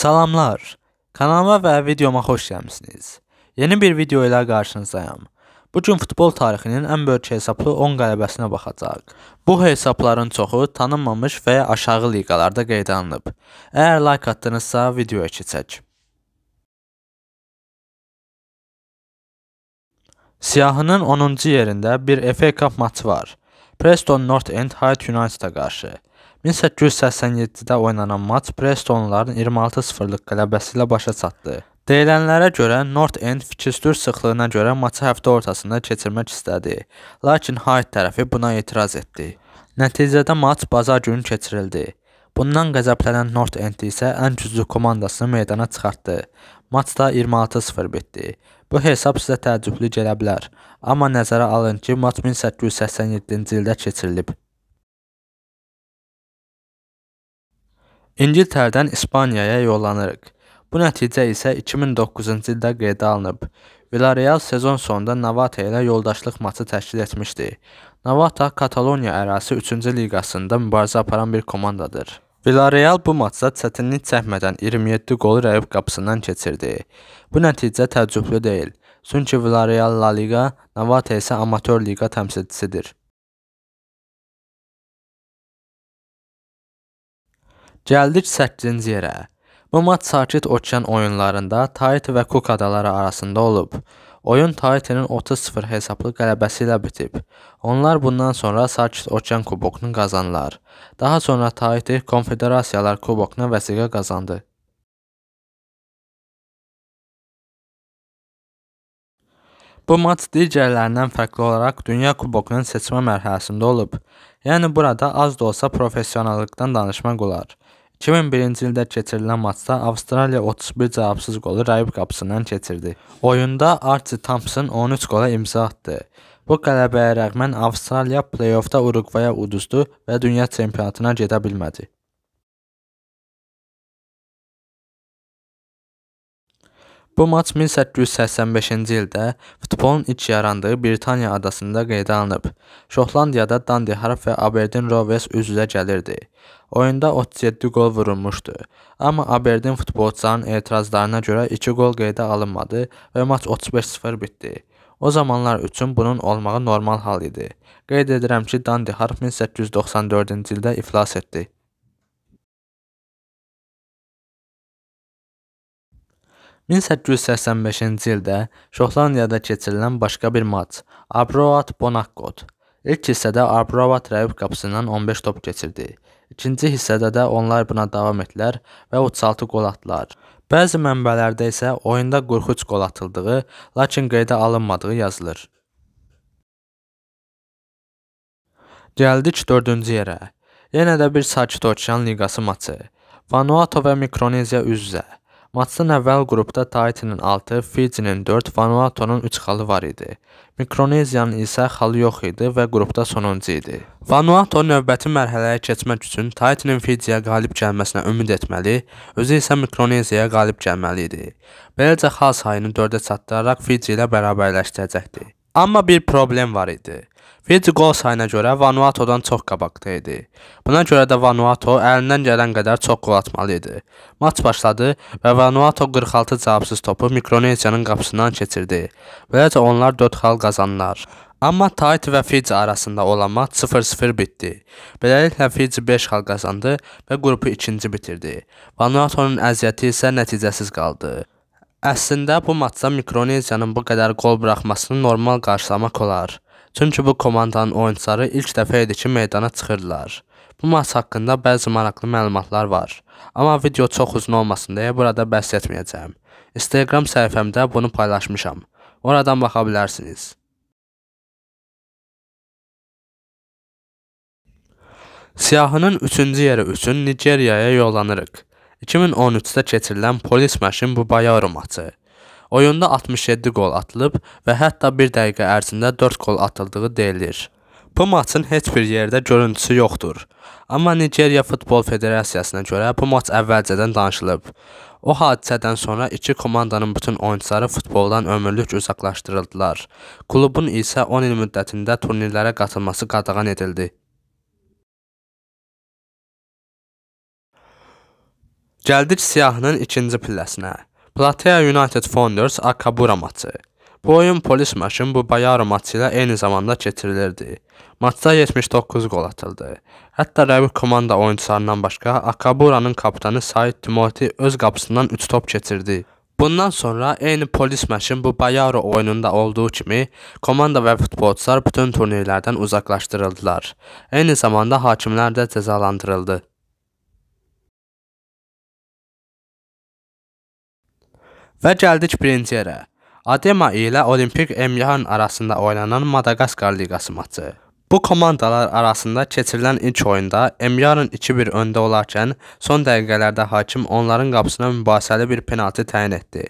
Salamlar. Kanalıma və videoma xoş gəlmisiniz. Yeni bir video ilə qarşınızdayam. Bu gün futbol tarixinin ən böyük hesablı 10 qələbəsinə baxacağıq. Bu hesabların çoxu tanınmamış və ya aşağı liqalarda qeydə alınıb. Əgər like atdınızsa, videoya keçək. Siyahının 10-cu yerində bir FA Cup maçı var. Preston North End Hyde United'a qarşı. 1887-də oynanan maç Prestonluların 26-0-lıq qələbəsi ilə başa çatdı. Deyilənlərə görə North End fikstür sıxlığına görə maçı həftə ortasında keçirmək istədi, lakin Hyde tərəfi buna etiraz etdi. Nəticədə maç bazar günü keçirildi. Bundan qəzəblənən North End isə ən güclü komandasını meydana çıxartdı. Maç da 26-0 bitdi. Bu hesab sizə təəccüblü gələ bilər, amma nəzərə alın ki, maç 1887-ci ildə keçirilib. İngiltərədən İspaniyaya yollanırıq. Bu nəticə isə 2009-cu ildə qeydə alınıb. Villareal sezon sonunda Navata ilə yoldaşlıq maçı təşkil etmişdi. Navata Kataloniya ərazisi 3-cü liqasında mübarizə aparan bir komandadır. Villareal bu maçda çətinlik çəkmədən 27 qolu rəqib qapısından keçirdi. Bu nəticə təəccüblü deyil. Çünki Villareal La Liga, Navata isə amatör liqa təmsilçisidir. Gəldik 8-ci yerə. Bu maç Sakit Okean oyunlarında Taiti və Cook adaları arasında olub. Oyun Taitinin 30-0 hesablı qələbəsi ilə bitib. Onlar bundan sonra Sakit Okean kubokunu qazandılar. Daha sonra Taiti Konfederasiyalar kubokunu vəsiqə qazandı. Bu maç digərlərindən fərqli olaraq Dünya Kubokunun seçmə mərhələsində olub. Yəni burada az da olsa professionallıqdan danışmaq olar. 2001-ci ildə keçirilən maçda Avstraliya 31 cavabsız qolu rəqib qapısından keçirdi. Oyunda Archie Thompson 13 qola imza atdı. Bu qələbəyə rəğmən Avstraliya play-offda Uruqvaya uduzdu və dünya çempionatına gedə bilmədi. Bu maç 1885-ci ildə futbolun ilk yarandığı Britaniya adasında qeydə alınıb. Şotlandiyada Dundee Harp və Aberdeen Rovers üz-üzə gəlirdi. Oyunda 37 qol vurulmuşdu, amma Aberdeen futbolçularının etirazlarına görə 2 qol qeydə alınmadı və maç 35-0 bitdi. O zamanlar üçün bunun olmağı normal hal idi. Qeyd edirəm ki, Dundee Harp 1894-cü ildə iflas etdi. 1885-ci ildə Şotlandiyada keçirilən başqa bir maç Arbroath Bonaqkot. İlk hissədə Arbroath rəqib qapısından 15 top keçirdi. İkinci hissədə də onlar buna davam etdilər və 36 gol atdılar. Bəzi mənbələrdə isə oyunda qorxuc gol atıldığı, lakin qeydə alınmadığı yazılır. Gəldik 4-cü yerə. Yenə də bir sakit okean liqası maçı. Vanuatu və Mikroneziya üz-üzə. Maçdan əvvəl qrupda Taitinin 6, Fijinin 4, Vanuatonun 3 xalı var idi. Mikroneziyanın isə xalı yox idi və qrupda sonuncu idi. Vanuato növbəti mərhələyə keçmək üçün Taitinin Fijiyə qalib gəlməsinə ümid etməli, özü isə Mikroneziyaya qalib gəlməli idi. Beləcə xal sayını 4-ə çatdıraraq Fiji ilə bərabərləşdirəcəkdi. Amma bir problem var idi. Fiji qol sayına görə Vanuatodan çox qabaqda idi. Buna görə də Vanuato əlindən gələn qədər çox qol atmalı idi. Maç başladı və Vanuato 46 cavabsız topu Mikroneziyanın qapısından keçirdi. Beləcə onlar 4 xal qazandılar. Amma Tahiti və Fiji arasında olan maç 0-0 bitdi. Beləliklə Fiji 5 xal qazandı və qrupu ikinci bitirdi. Vanuatonun əziyyəti isə nəticəsiz qaldı. Əslində bu maçda Mikroneziyanın bu qədər qol buraxmasını normal qarşılamaq olar. Çünki bu komandanın oyunçuları ilk dəfə idi ki, meydana çıxırdılar. Bu maç haqqında bəzi maraqlı məlumatlar var, amma video çox uzun olmasın deyə burada bəhs etməyəcəm. Instagram səhifəmdə bunu paylaşmışam. Oradan baxa bilərsiniz. Siyahının 3-cü yeri üçün Nigeriyaya yollanırıq. 2013-də keçirilən Polis Məşin Bubayaro maçı. Oyunda 67 qol atılıb və hətta 1 dəqiqə ərzində 4 qol atıldığı deyilir. Bu maçın heç bir yerdə görüntüsü yoxdur. Amma Nigeriya Futbol Federasiyasına görə bu maç əvvəlcədən danışılıb. O hadisədən sonra iki komandanın bütün oyunçuları futboldan ömürlük uzaqlaşdırıldılar. Klubun isə 10 il müddətində turnirlərə qatılması qadağan edildi. Gəldik siyahının ikinci pilləsinə. Platea United Founders Akabura maçı. Bu oyun polis maşın bu Bayaro maçı ilə eyni zamanda keçirilirdi. Maçda 79 qol atıldı. Hətta rəqib komanda oyunçularından başqa Akaburanın kapitanı Said Timoti öz qapısından 3 top keçirdi. Bundan sonra eyni polis maçın bu Bayaro oyununda olduğu kimi komanda və futbolçular bütün turnirlərdən uzaqlaşdırıldılar. Eyni zamanda hakimlər də cəzalandırıldı. Və gəldik Premyera. Adema ilə Olimpik Emlihan arasında oynanan Madaqaskar liqası maçı. Bu komandalar arasında keçirilən ilk oyunda Emyarın 2-1 öndə olarkən son dəqiqələrdə hakim onların qapısına mübahisəli bir penaltı təyin etdi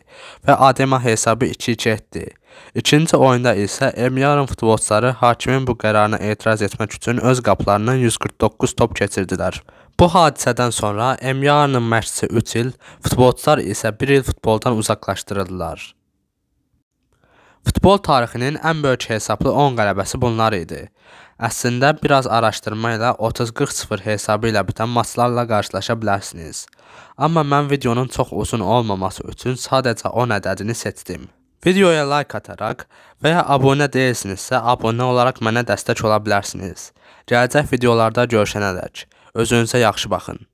və Adema hesabı 2-2 etdi. İkinci oyunda isə Emyarın futbolçuları hakimin bu qərarına etiraz etmək üçün öz qapılarından 149 top keçirdilər. Bu hadisədən sonra Emyarın məşqçisi 3 il, futbolçular isə 1 il futboldan uzaqlaşdırıldılar. Futbol tarixinin ən böyük hesablı 10 qələbəsi bunlar idi. Əslində biraz araşdırma ilə 30-40-0 hesabı ilə bitən maçlarla qarşılaşa bilərsiniz. Amma mən videonun çox uzun olmaması üçün sadəcə 10 ədədini seçdim. Videoya like ataraq və ya abunə deyilsinizsə, abunə olaraq mənə dəstək ola bilərsiniz. Gələcək videolarda görüşənədək özünüzə yaxşı baxın.